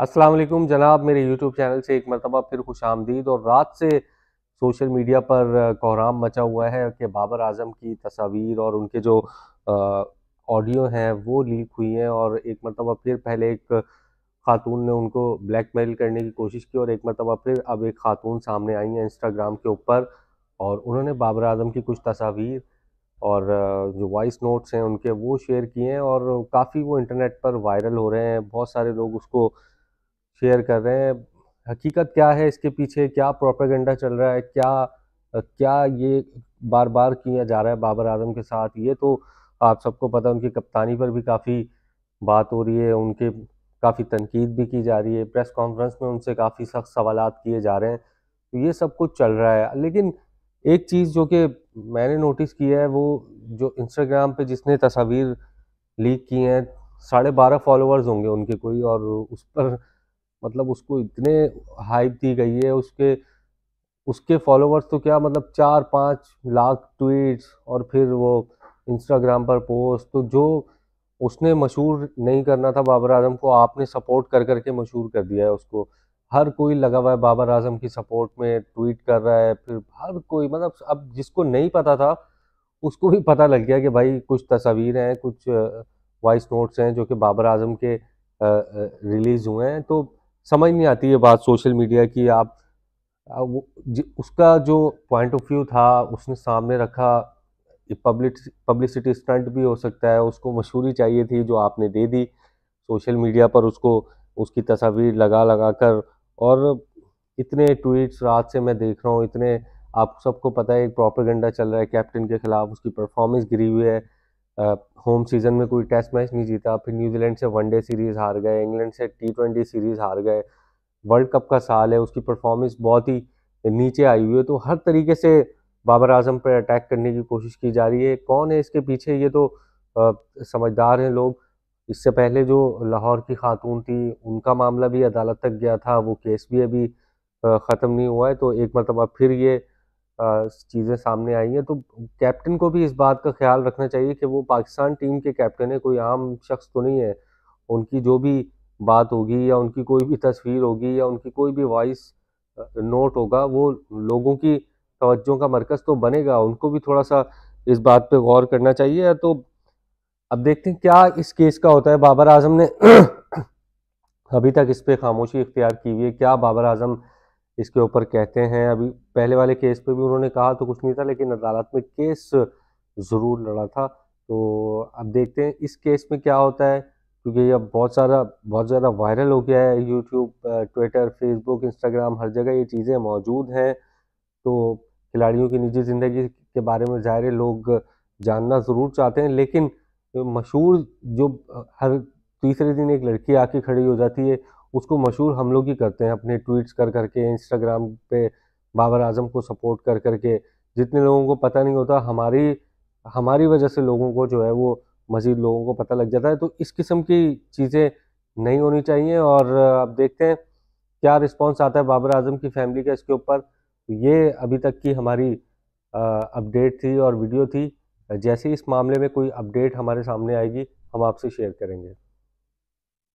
असलकुम जनाब मेरे यूट्यूब चैनल से एक मरतबा फिर खुश आमदीद और रात से सोशल मीडिया पर कोहराम मचा हुआ है कि बाबर आजम की तस्वीर और उनके जो ऑडियो हैं वो लीक हुई हैं और एक मरतबा फिर पहले एक खातून ने उनको ब्लैक मेल करने की कोशिश की और एक मरतबा फिर अब एक खातून सामने आई हैं इंस्टाग्राम के ऊपर और उन्होंने बाबर आजम की कुछ तस्वीर और जो वॉइस नोट्स हैं उनके वो शेयर किए हैं और काफ़ी वो इंटरनेट पर वायरल हो रहे हैं बहुत सारे लोग उसको शेयर कर रहे हैं हकीकत क्या है इसके पीछे क्या प्रोपागेंडा चल रहा है क्या क्या ये बार बार किया जा रहा है बाबर आजम के साथ ये तो आप सबको पता उनकी कप्तानी पर भी काफ़ी बात हो रही है उनके काफ़ी तनकीद भी की जा रही है प्रेस कॉन्फ्रेंस में उनसे काफ़ी सख्त सवाल किए जा रहे हैं तो ये सब कुछ चल रहा है लेकिन एक चीज़ जो कि मैंने नोटिस की है वो जो इंस्टाग्राम पे जिसने तस्वीर लीक की हैं साढ़े बारह फॉलोअर्स होंगे उनके कोई और उस पर मतलब उसको इतने हाइप दी गई है उसके उसके फॉलोवर्स तो क्या मतलब चार पाँच लाख ट्वीट्स और फिर वो इंस्टाग्राम पर पोस्ट तो जो उसने मशहूर नहीं करना था बाबर आजम को आपने सपोर्ट कर करके मशहूर कर दिया है उसको हर कोई लगा हुआ है बाबर आजम की सपोर्ट में ट्वीट कर रहा है फिर हर कोई मतलब अब जिसको नहीं पता था उसको भी पता लग गया कि भाई कुछ तस्वीरें हैं कुछ वॉइस नोट्स हैं जो कि बाबर आजम के रिलीज़ हुए हैं तो समझ नहीं आती ये बात सोशल मीडिया की आप वो उसका जो पॉइंट ऑफ व्यू था उसने सामने रखा पब्लिक पब्लिसिटी स्टंट भी हो सकता है उसको मशहूरी चाहिए थी जो आपने दे दी सोशल मीडिया पर उसको उसकी तस्वीर लगा लगा कर और इतने ट्वीट्स रात से मैं देख रहा हूँ इतने आप सबको पता है एक प्रॉपरगेंडा चल रहा है कैप्टन के ख़िलाफ़ उसकी परफॉर्मेंस गिरी हुई है होम सीजन में कोई टेस्ट मैच नहीं जीता फिर न्यूजीलैंड से वनडे सीरीज़ हार गए इंग्लैंड से टी ट्वेंटी सीरीज़ हार गए वर्ल्ड कप का साल है उसकी परफॉर्मेंस बहुत ही नीचे आई हुई है तो हर तरीके से बाबर आजम पर अटैक करने की कोशिश की जा रही है कौन है इसके पीछे ये तो आ, समझदार हैं लोग इससे पहले जो लाहौर की खातून थी उनका मामला भी अदालत तक गया था वो केस भी अभी ख़त्म नहीं हुआ है तो एक मरतबा फिर ये चीज़ें सामने आई हैं तो कैप्टन को भी इस बात का ख्याल रखना चाहिए कि वो पाकिस्तान टीम के कैप्टन है कोई आम शख्स तो नहीं है उनकी जो भी बात होगी या उनकी कोई भी तस्वीर होगी या उनकी कोई भी वॉइस नोट होगा वो लोगों की तवज्जो का मरकज़ तो बनेगा उनको भी थोड़ा सा इस बात पे गौर करना चाहिए तो अब देखते हैं क्या इस केस का होता है बाबर आजम ने अभी तक इस पर खामोशी इख्तियार की हुई है क्या बाबर आजम इसके ऊपर कहते हैं अभी पहले वाले केस पे भी उन्होंने कहा तो कुछ नहीं था लेकिन अदालत में केस ज़रूर लड़ा था तो अब देखते हैं इस केस में क्या होता है क्योंकि अब बहुत सारा बहुत ज़्यादा वायरल हो गया है यूट्यूब ट्विटर फेसबुक इंस्टाग्राम हर जगह ये चीज़ें मौजूद हैं तो खिलाड़ियों की निजी ज़िंदगी के बारे में ज़ाहिर लोग जानना ज़रूर चाहते हैं लेकिन मशहूर जो हर तीसरे दिन एक लड़की आके खड़ी हो जाती है उसको मशहूर हम लोग ही करते हैं अपने ट्वीट्स कर करके इंस्टाग्राम पे बाबर आजम को सपोर्ट कर करके जितने लोगों को पता नहीं होता हमारी हमारी वजह से लोगों को जो है वो मज़ीद लोगों को पता लग जाता है तो इस किस्म की चीज़ें नहीं होनी चाहिए और अब देखते हैं क्या रिस्पॉन्स आता है बाबर आजम की फैमिली का इसके ऊपर ये अभी तक की हमारी अपडेट थी और वीडियो थी जैसे इस मामले में कोई अपडेट हमारे सामने आएगी हम आपसे शेयर करेंगे